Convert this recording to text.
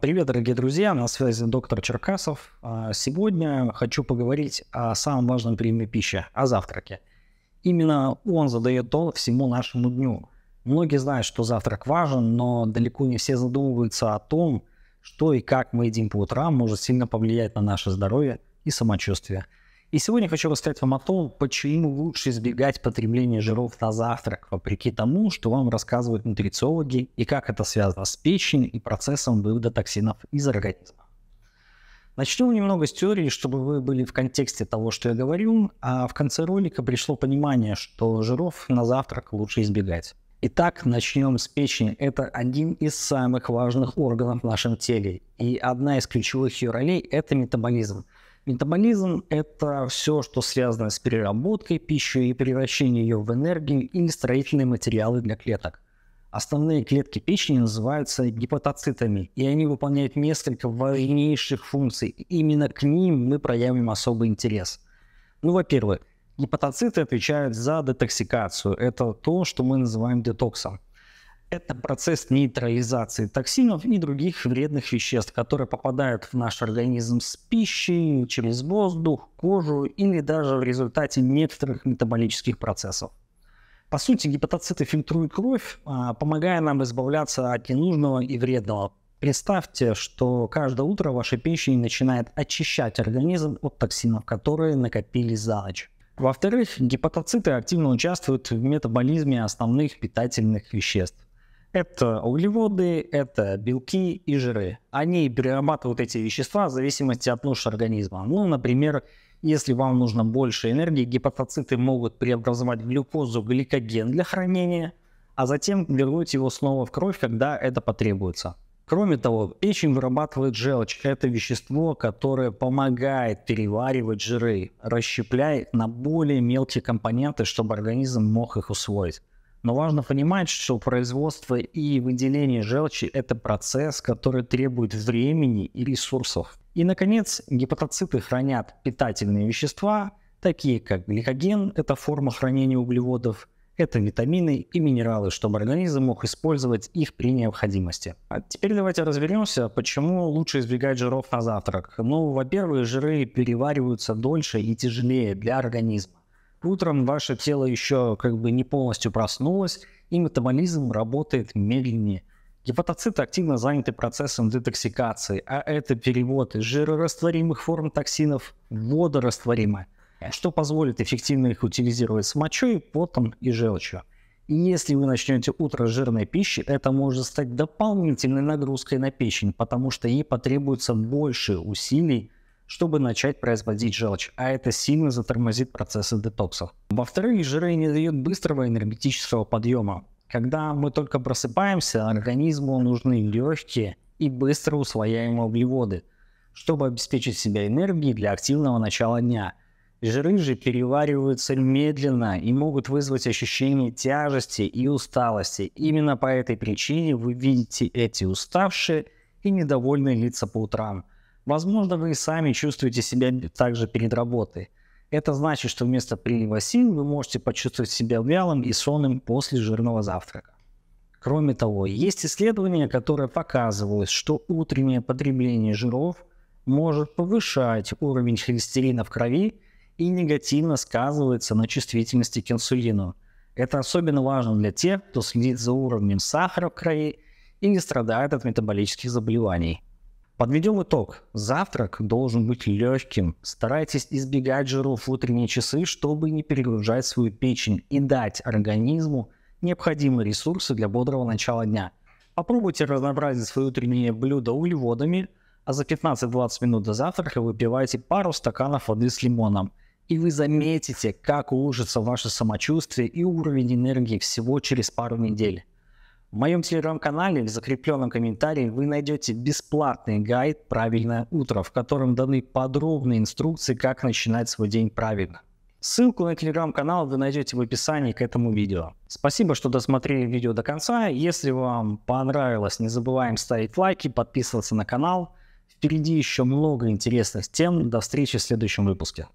Привет, дорогие друзья, на связи доктор Черкасов. А, сегодня хочу поговорить о самом важном приеме пищи, о завтраке. Именно он задает тон всему нашему дню. Многие знают, что завтрак важен, но далеко не все задумываются о том, что и как мы едим по утрам может сильно повлиять на наше здоровье и самочувствие – и сегодня хочу рассказать вам о том, почему лучше избегать потребления жиров на завтрак, вопреки тому, что вам рассказывают нутрициологи, и как это связано с печенью и процессом вывода токсинов из организма. Начнем немного с теории, чтобы вы были в контексте того, что я говорю, а в конце ролика пришло понимание, что жиров на завтрак лучше избегать. Итак, начнем с печени. Это один из самых важных органов в нашем теле. И одна из ключевых ее ролей – это метаболизм – Метаболизм – это все, что связано с переработкой пищи и превращением ее в энергию или строительные материалы для клеток. Основные клетки печени называются гепатоцитами, и они выполняют несколько важнейших функций. Именно к ним мы проявим особый интерес. Ну, во-первых, гепатоциты отвечают за детоксикацию. Это то, что мы называем детоксом это процесс нейтрализации токсинов и других вредных веществ, которые попадают в наш организм с пищей, через воздух, кожу или даже в результате некоторых метаболических процессов. По сути, гепатоциты фильтруют кровь, а, помогая нам избавляться от ненужного и вредного. Представьте, что каждое утро ваша печень начинает очищать организм от токсинов, которые накопились за ночь. Во-вторых, гепатоциты активно участвуют в метаболизме основных питательных веществ. Это углеводы, это белки и жиры. Они перерабатывают эти вещества в зависимости от нужд организма. Ну, например, если вам нужно больше энергии, гепатоциты могут преобразовать глюкозу в гликоген для хранения, а затем вернуть его снова в кровь, когда это потребуется. Кроме того, печень вырабатывает желчь. Это вещество, которое помогает переваривать жиры, расщепляя на более мелкие компоненты, чтобы организм мог их усвоить. Но важно понимать, что производство и выделение желчи – это процесс, который требует времени и ресурсов. И, наконец, гепатоциты хранят питательные вещества, такие как гликоген – это форма хранения углеводов, это витамины и минералы, чтобы организм мог использовать их при необходимости. А теперь давайте разберемся, почему лучше избегать жиров на завтрак. Ну, во-первых, жиры перевариваются дольше и тяжелее для организма. Утром ваше тело еще как бы не полностью проснулось, и метаболизм работает медленнее. Гепатоциты активно заняты процессом детоксикации, а это перевод жирорастворимых форм токсинов в водорастворимые, что позволит эффективно их утилизировать с мочой, потом и желчью. И если вы начнете утро с жирной пищи, это может стать дополнительной нагрузкой на печень, потому что ей потребуется больше усилий чтобы начать производить желчь, а это сильно затормозит процессы детокса. Во-вторых, жиры не дают быстрого энергетического подъема. Когда мы только просыпаемся, организму нужны легкие и быстро усвояемые углеводы, чтобы обеспечить себя энергией для активного начала дня. Жиры же перевариваются медленно и могут вызвать ощущение тяжести и усталости. Именно по этой причине вы видите эти уставшие и недовольные лица по утрам – Возможно, вы и сами чувствуете себя также перед работой. Это значит, что вместо прилива сил вы можете почувствовать себя вялым и сонным после жирного завтрака. Кроме того, есть исследования, которые показывают, что утреннее потребление жиров может повышать уровень холестерина в крови и негативно сказывается на чувствительности к инсулину. Это особенно важно для тех, кто следит за уровнем сахара в крови и не страдает от метаболических заболеваний. Подведем итог. Завтрак должен быть легким. Старайтесь избегать жиров в утренние часы, чтобы не перегружать свою печень и дать организму необходимые ресурсы для бодрого начала дня. Попробуйте разнообразить свои утренние блюда углеводами, а за 15-20 минут до завтрака выпивайте пару стаканов воды с лимоном. И вы заметите, как улучшится ваше самочувствие и уровень энергии всего через пару недель. В моем телеграм-канале в закрепленном комментарии вы найдете бесплатный гайд «Правильное утро», в котором даны подробные инструкции, как начинать свой день правильно. Ссылку на телеграм-канал вы найдете в описании к этому видео. Спасибо, что досмотрели видео до конца. Если вам понравилось, не забываем ставить лайки, подписываться на канал. Впереди еще много интересных тем. До встречи в следующем выпуске.